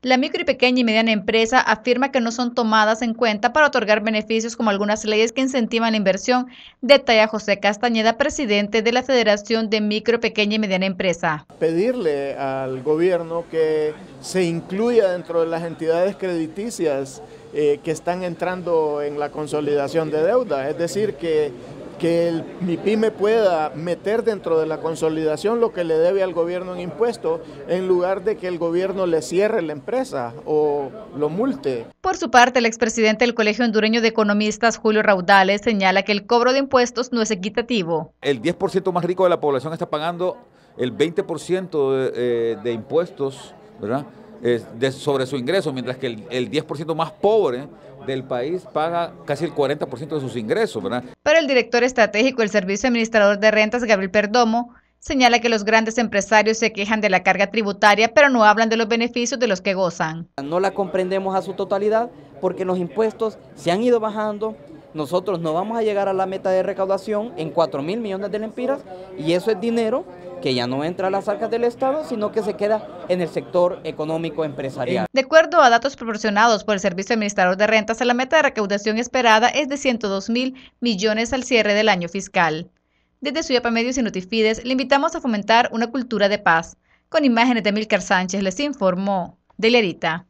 La micro y pequeña y mediana empresa afirma que no son tomadas en cuenta para otorgar beneficios como algunas leyes que incentivan la inversión, detalla José Castañeda, presidente de la Federación de Micro, Pequeña y Mediana Empresa. Pedirle al gobierno que se incluya dentro de las entidades crediticias eh, que están entrando en la consolidación de deuda, es decir, que que el MIPYME pueda meter dentro de la consolidación lo que le debe al gobierno en impuestos, en lugar de que el gobierno le cierre la empresa o lo multe. Por su parte, el expresidente del Colegio Hondureño de Economistas, Julio Raudales, señala que el cobro de impuestos no es equitativo. El 10% más rico de la población está pagando el 20% de, eh, de, impuestos sobre su ingreso, mientras que el, el 10% más pobre del país paga casi el 40% de sus ingresos, ¿verdad? el director estratégico del Servicio Administrador de Rentas, Gabriel Perdomo, señala que los grandes empresarios se quejan de la carga tributaria, pero no hablan de los beneficios de los que gozan. No la comprendemos a su totalidad porque los impuestos se han ido bajando, nosotros no vamos a llegar a la meta de recaudación en 4 mil millones de lempiras y eso es dinero que ya no entra a las arcas del Estado, sino que se queda en el sector económico empresarial. De acuerdo a datos proporcionados por el Servicio Administrador de Rentas, la meta de recaudación esperada es de 102 mil millones al cierre del año fiscal. Desde Suyapa Medios y Notifides le invitamos a fomentar una cultura de paz. Con imágenes de Milcar Sánchez les informó de Lerita.